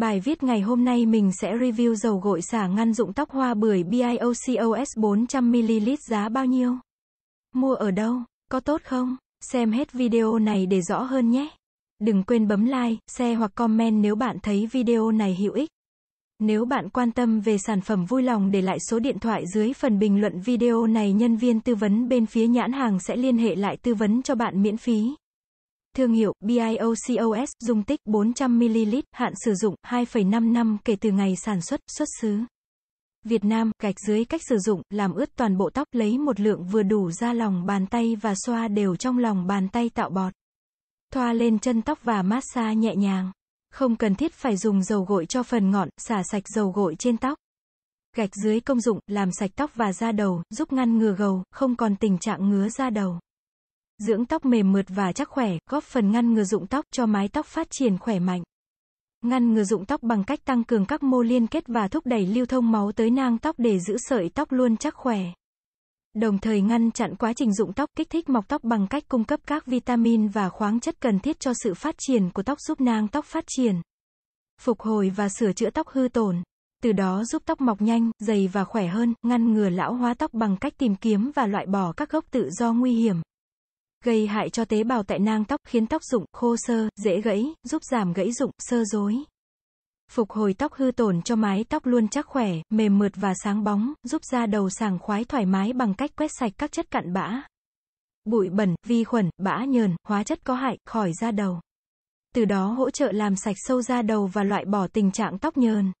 Bài viết ngày hôm nay mình sẽ review dầu gội xả ngăn dụng tóc hoa bưởi BIOCOS 400ml giá bao nhiêu? Mua ở đâu? Có tốt không? Xem hết video này để rõ hơn nhé. Đừng quên bấm like, share hoặc comment nếu bạn thấy video này hữu ích. Nếu bạn quan tâm về sản phẩm vui lòng để lại số điện thoại dưới phần bình luận video này nhân viên tư vấn bên phía nhãn hàng sẽ liên hệ lại tư vấn cho bạn miễn phí thương hiệu BIOCOS, dung tích 400ml, hạn sử dụng 2,5 năm kể từ ngày sản xuất, xuất xứ. Việt Nam, gạch dưới cách sử dụng, làm ướt toàn bộ tóc, lấy một lượng vừa đủ ra lòng bàn tay và xoa đều trong lòng bàn tay tạo bọt. Thoa lên chân tóc và massage nhẹ nhàng. Không cần thiết phải dùng dầu gội cho phần ngọn, xả sạch dầu gội trên tóc. Gạch dưới công dụng, làm sạch tóc và da đầu, giúp ngăn ngừa gầu, không còn tình trạng ngứa da đầu. Dưỡng tóc mềm mượt và chắc khỏe, góp phần ngăn ngừa rụng tóc cho mái tóc phát triển khỏe mạnh. Ngăn ngừa rụng tóc bằng cách tăng cường các mô liên kết và thúc đẩy lưu thông máu tới nang tóc để giữ sợi tóc luôn chắc khỏe. Đồng thời ngăn chặn quá trình rụng tóc, kích thích mọc tóc bằng cách cung cấp các vitamin và khoáng chất cần thiết cho sự phát triển của tóc giúp nang tóc phát triển, phục hồi và sửa chữa tóc hư tổn. Từ đó giúp tóc mọc nhanh, dày và khỏe hơn, ngăn ngừa lão hóa tóc bằng cách tìm kiếm và loại bỏ các gốc tự do nguy hiểm gây hại cho tế bào tại nang tóc, khiến tóc rụng, khô sơ, dễ gãy, giúp giảm gãy rụng, sơ rối. Phục hồi tóc hư tổn cho mái tóc luôn chắc khỏe, mềm mượt và sáng bóng, giúp da đầu sảng khoái thoải mái bằng cách quét sạch các chất cặn bã. Bụi bẩn, vi khuẩn, bã nhờn, hóa chất có hại, khỏi da đầu. Từ đó hỗ trợ làm sạch sâu da đầu và loại bỏ tình trạng tóc nhờn.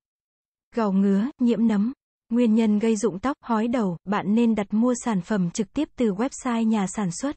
gầu ngứa, nhiễm nấm. Nguyên nhân gây rụng tóc, hói đầu, bạn nên đặt mua sản phẩm trực tiếp từ website nhà sản xuất